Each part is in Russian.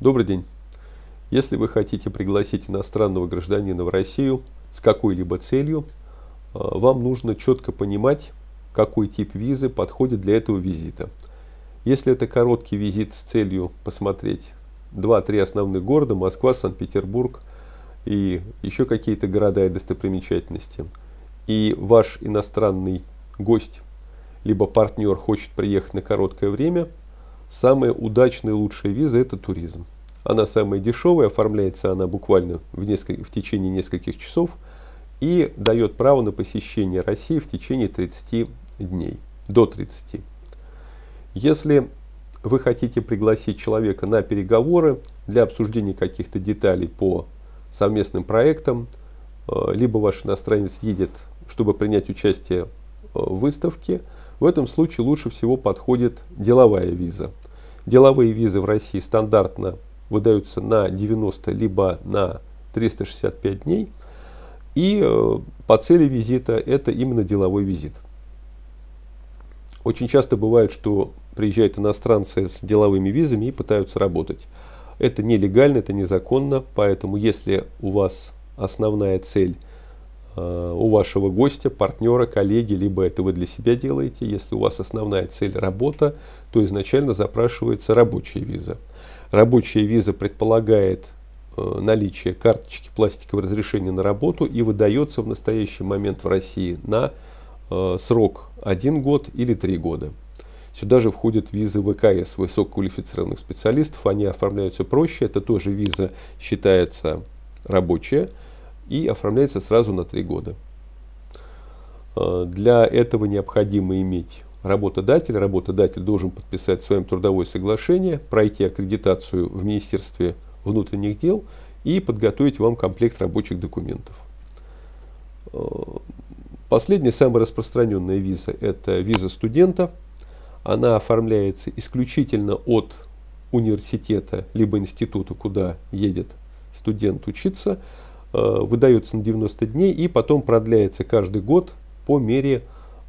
Добрый день. Если вы хотите пригласить иностранного гражданина в Россию с какой-либо целью, а, вам нужно четко понимать, какой тип визы подходит для этого визита. Если это короткий визит с целью посмотреть 2-3 основных города, Москва, Санкт-Петербург и еще какие-то города и достопримечательности, и ваш иностранный гость либо партнер хочет приехать на короткое время – Самая удачная и лучшая виза – это туризм. Она самая дешевая, оформляется она буквально в, несколько, в течение нескольких часов и дает право на посещение России в течение 30 дней, до 30. Если вы хотите пригласить человека на переговоры для обсуждения каких-то деталей по совместным проектам, э, либо ваш иностранец едет, чтобы принять участие э, в выставке, в этом случае лучше всего подходит деловая виза – Деловые визы в России стандартно выдаются на 90 либо на 365 дней. И э, по цели визита это именно деловой визит. Очень часто бывает, что приезжают иностранцы с деловыми визами и пытаются работать. Это нелегально, это незаконно, поэтому если у вас основная цель – Э, у вашего гостя, партнера, коллеги, либо это вы для себя делаете. Если у вас основная цель работа, то изначально запрашивается рабочая виза. Рабочая виза предполагает э, наличие карточки пластикового разрешения на работу и выдается в настоящий момент в России на э, срок 1 год или 3 года. Сюда же входят визы ВКС высококвалифицированных специалистов. Они оформляются проще. Это тоже виза считается рабочая и оформляется сразу на 3 года. А, для этого необходимо иметь работодатель. Работодатель должен подписать с вами трудовое соглашение, пройти аккредитацию в Министерстве внутренних дел и подготовить вам комплект рабочих документов. А, последняя, самая распространенная виза – это виза студента. Она оформляется исключительно от университета либо института, куда едет студент учиться – Э, выдается на 90 дней и потом продляется каждый год по мере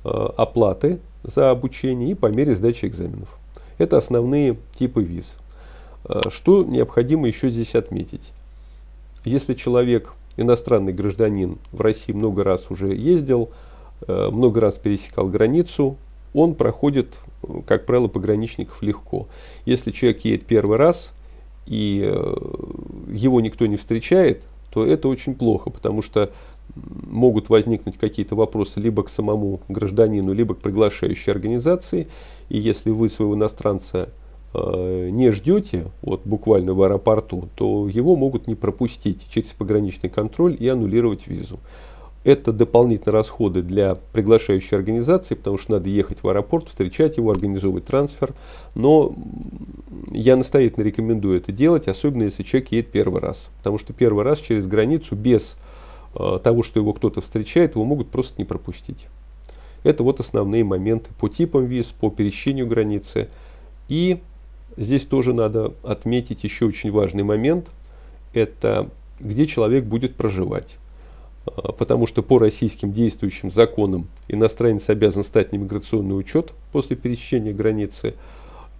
э, оплаты за обучение и по мере сдачи экзаменов. Это основные типы виз. Э, что необходимо еще здесь отметить? Если человек, иностранный гражданин, в России много раз уже ездил, много раз пересекал границу, он проходит, как правило, пограничников легко. Если человек едет первый раз и его никто не встречает, то это очень плохо, потому что могут возникнуть какие-то вопросы либо к самому гражданину, либо к приглашающей организации. И если вы своего иностранца э, не ждете, вот буквально в аэропорту, то его могут не пропустить через пограничный контроль и аннулировать визу. Это дополнительные расходы для приглашающей организации, потому что надо ехать в аэропорт, встречать его, организовывать трансфер. Но я настоятельно рекомендую это делать, особенно если человек едет первый раз. Потому что первый раз через границу без э, того, что его кто-то встречает, его могут просто не пропустить. Это вот основные моменты по типам виз, по пересечению границы. И здесь тоже надо отметить еще очень важный момент. Это где человек будет проживать. Э, потому что по российским действующим законам иностранец обязан стать на миграционный учет после пересечения границы.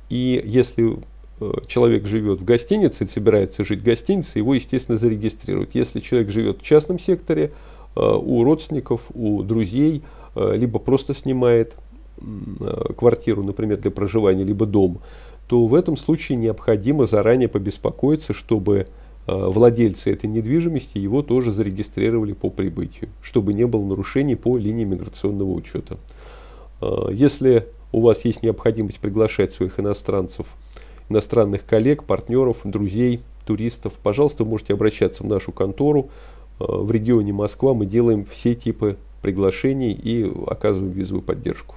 И если Э, человек живет в гостинице или собирается жить в гостинице, его, естественно, зарегистрируют. Если человек живет в частном секторе, э, у родственников, у друзей, э, либо просто снимает квартиру, например, для проживания, либо дом, то в этом случае необходимо заранее побеспокоиться, чтобы владельцы этой недвижимости его тоже зарегистрировали по прибытию, чтобы не было нарушений по линии миграционного учета. Если у вас есть необходимость приглашать своих иностранцев иностранных коллег, партнеров, друзей, туристов, пожалуйста, можете обращаться в нашу контору э, в регионе Москва. Мы делаем все типы приглашений и оказываем визовую поддержку.